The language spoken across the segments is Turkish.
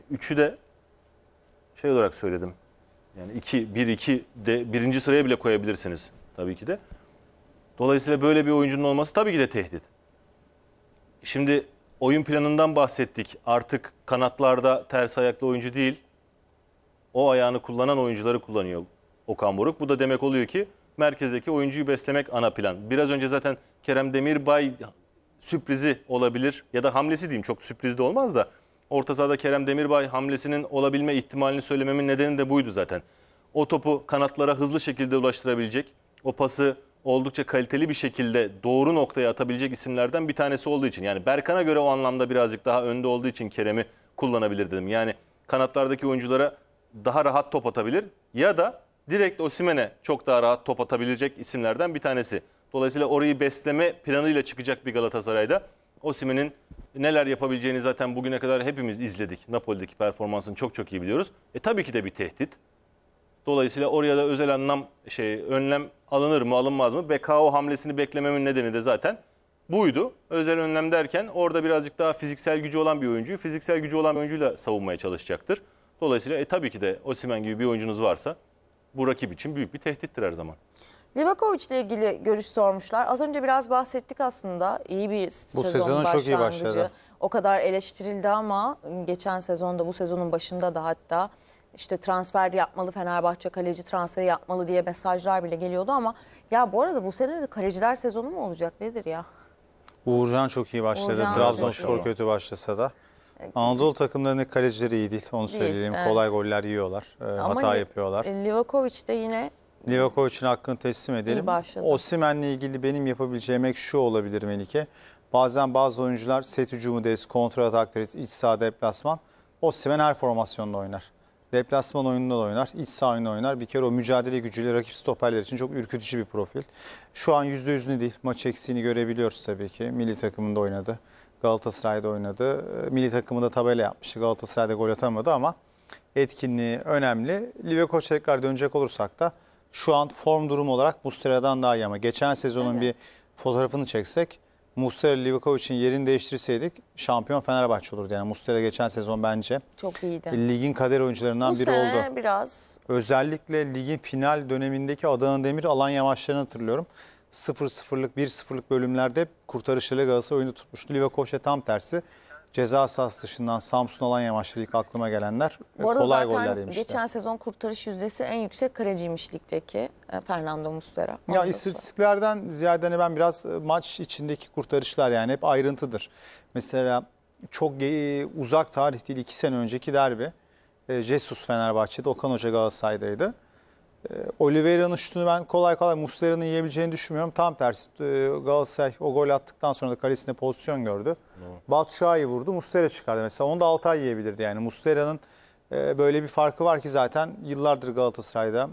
Yani üçü de şey olarak söyledim. Yani 2 1 2 de birinci sıraya bile koyabilirsiniz tabii ki de. Dolayısıyla böyle bir oyuncunun olması tabii ki de tehdit. Şimdi oyun planından bahsettik. Artık kanatlarda ters ayaklı oyuncu değil. O ayağını kullanan oyuncuları kullanıyor Okan Buruk. Bu da demek oluyor ki merkezdeki oyuncuyu beslemek ana plan. Biraz önce zaten Kerem Demirbay sürprizi olabilir ya da hamlesi diyeyim çok sürpriz de olmaz da orta sahada Kerem Demirbay hamlesinin olabilme ihtimalini söylememin nedeni de buydu zaten. O topu kanatlara hızlı şekilde ulaştırabilecek, o pası oldukça kaliteli bir şekilde doğru noktaya atabilecek isimlerden bir tanesi olduğu için. Yani Berkan'a göre o anlamda birazcık daha önde olduğu için Kerem'i kullanabilir dedim. Yani kanatlardaki oyunculara daha rahat top atabilir ya da direkt Osimen'e çok daha rahat top atabilecek isimlerden bir tanesi. Dolayısıyla orayı besleme planıyla çıkacak bir Galatasaray'da. Osimen'in neler yapabileceğini zaten bugüne kadar hepimiz izledik. Napoli'deki performansını çok çok iyi biliyoruz. E tabii ki de bir tehdit. Dolayısıyla oraya da özel anlam şey önlem alınır mı alınmaz mı? BKO hamlesini beklememin nedeni de zaten buydu. Özel önlem derken orada birazcık daha fiziksel gücü olan bir oyuncuyu fiziksel gücü olan bir oyuncuyla savunmaya çalışacaktır. Dolayısıyla e, tabii ki de Osimen gibi bir oyuncunuz varsa bu rakip için büyük bir tehdittir her zaman. Livakovic ile ilgili görüş sormuşlar. Az önce biraz bahsettik aslında. İyi bir sezon Bu sezonun çok iyi başladı. O kadar eleştirildi ama geçen sezonda bu sezonun başında da hatta işte transfer yapmalı Fenerbahçe kaleci transferi yapmalı diye mesajlar bile geliyordu ama ya bu arada bu sene de kaleciler sezonu mu olacak nedir ya? Uğurcan çok iyi başladı. Uğurcan Trabzonspor kötü başlasa da. E, Anadolu takımlarının kalecileri iyi değil onu değil, Evet. Kolay goller yiyorlar, e, Ama hata yapıyorlar. E, Livakovic de yine Livakovic'in hakkını teslim edelim. O Osimen'le ilgili benim yapabileceğim ek şu olabilir Melike. Bazen bazı oyuncular set hücumu deriz, kontra atak deriz, iç saha deplasman. O Osimen her formasyonda oynar. Deplasman oyununda da oynar, iç saha oyununda oynar. Bir kere o mücadele gücüyle rakip stoperler için çok ürkütücü bir profil. Şu an yüzde yüzünü değil. Maç eksiğini görebiliyoruz tabii ki. Milli takımında oynadı. Galatasaray'da oynadı. Ee, milli takımında tabela yapmıştı. Galatasaray'da gol atamadı ama etkinliği önemli. Livakovic tekrar dönecek olursak da şu an form durumu olarak Muslera'dan daha iyi ama geçen sezonun evet. bir fotoğrafını çeksek Muslera için yerini değiştirseydik şampiyon Fenerbahçe olurdu. Yani Muslera geçen sezon bence çok iyiydi. Ligin kader oyuncularından Bu biri oldu. biraz özellikle ligin final dönemindeki Adana Demir Alan maçlarını hatırlıyorum. 0-0'lık 1-0'lık bölümlerde kurtarışıyla Galatasaray oyunu tutmuştu. Livakovic tam tersi ceza sahası dışından Samsun olan yamaçlı ilk aklıma gelenler Bu arada kolay zaten goller yemişti. geçen sezon kurtarış yüzdesi en yüksek kaleciymiş ligdeki e, Fernando Muslera. Ya istatistiklerden ziyade hani ben biraz e, maç içindeki kurtarışlar yani hep ayrıntıdır. Mesela çok uzak tarih değil 2 sene önceki derbi. E, Jesus Fenerbahçe'de, Okan Hoca Galatasaray'daydı. Ee, Oliveira'nın şutunu ben kolay kolay Muslera'nın yiyebileceğini düşünmüyorum. Tam tersi e, Galatasaray o gol attıktan sonra da kalesine pozisyon gördü. Evet. Batuşay'ı vurdu Muslera çıkardı. Mesela onu da Altay yiyebilirdi. Yani Muslera'nın e, böyle bir farkı var ki zaten yıllardır Galatasaray'da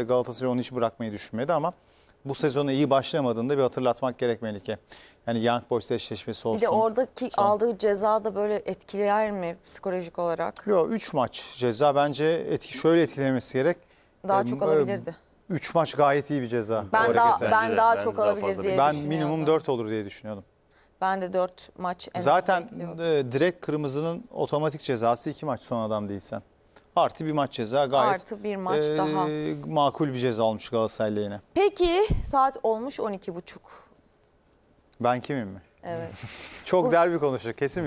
e, Galatasaray onu hiç bırakmayı düşünmedi ama bu sezonu iyi başlamadığında bir hatırlatmak gerekmeli ki Yani Young Boys'la eşleşmesi olsun. Bir de oradaki son. aldığı ceza da böyle etkiler mi psikolojik olarak? Yok 3 maç ceza bence etki şöyle etkilemesi gerek. Daha çok alabilirdi. 3 maç gayet iyi bir ceza. Ben daha harekete. ben daha çok daha alabilir fazla diye Ben minimum 4 olur diye düşünüyordum. Ben de 4 maç en Zaten e, direkt kırmızının otomatik cezası 2 maç son adam değilsen. Artı bir maç ceza gayet Artı bir maç e, daha. makul bir ceza olmuş Galatasaray yine. Peki saat olmuş 12.30. Ben kimim mi? Evet. Çok derbi konuştuk kesin